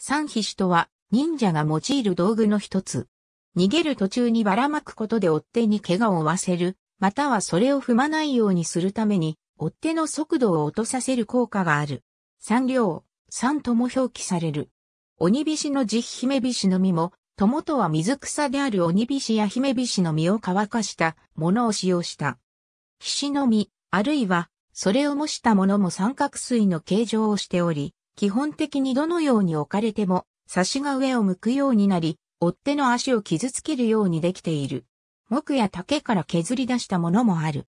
三皮手とは、忍者が用いる道具の一つ。逃げる途中にばらまくことで追っ手に怪我を負わせる、またはそれを踏まないようにするために、追っ手の速度を落とさせる効果がある。三両、三とも表記される。鬼菱の実姫菱の実も、友とは水草である鬼菱や姫菱の実を乾かしたものを使用した。菱の実、あるいは、それを模したものも三角錐の形状をしており、基本的にどのように置かれても、差しが上を向くようになり、追っ手の足を傷つけるようにできている。木や竹から削り出したものもある。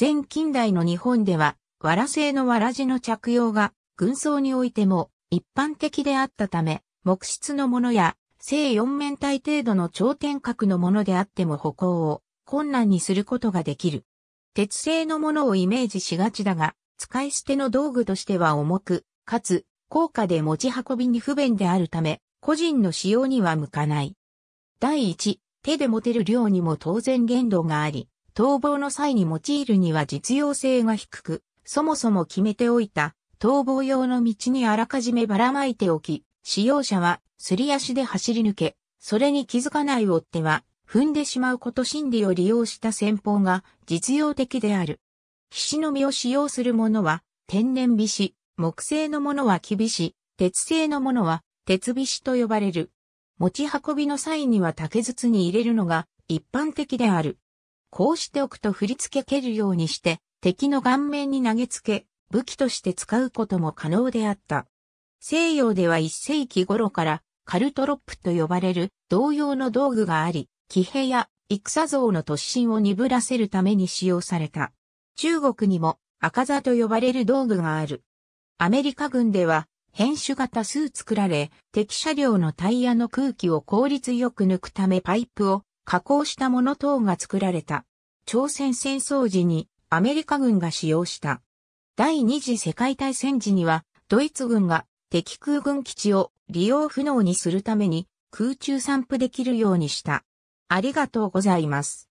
前近代の日本では、藁製の藁地の着用が、軍装においても一般的であったため、木質のものや、正四面体程度の頂点角のものであっても歩行を困難にすることができる。鉄製のものをイメージしがちだが、使い捨ての道具としては重く、かつ高価で持ち運びに不便であるため、個人の使用には向かない。第一、手で持てる量にも当然限度があり、逃亡の際に用いるには実用性が低く、そもそも決めておいた、逃亡用の道にあらかじめばらまいておき、使用者は、すり足で走り抜け、それに気づかない追っては、踏んでしまうこと心理を利用した戦法が実用的である。菱の実を使用する者は、天然菱、木製のものは厳し、鉄製のものは鉄菱と呼ばれる。持ち運びの際には竹筒に入れるのが一般的である。こうしておくと振り付け蹴るようにして敵の顔面に投げつけ、武器として使うことも可能であった。西洋では1世紀頃からカルトロップと呼ばれる同様の道具があり、騎兵や戦像の突進を鈍らせるために使用された。中国にも赤座と呼ばれる道具がある。アメリカ軍では、編種型数作られ、敵車両のタイヤの空気を効率よく抜くためパイプを加工したもの等が作られた。朝鮮戦争時にアメリカ軍が使用した。第二次世界大戦時には、ドイツ軍が敵空軍基地を利用不能にするために空中散布できるようにした。ありがとうございます。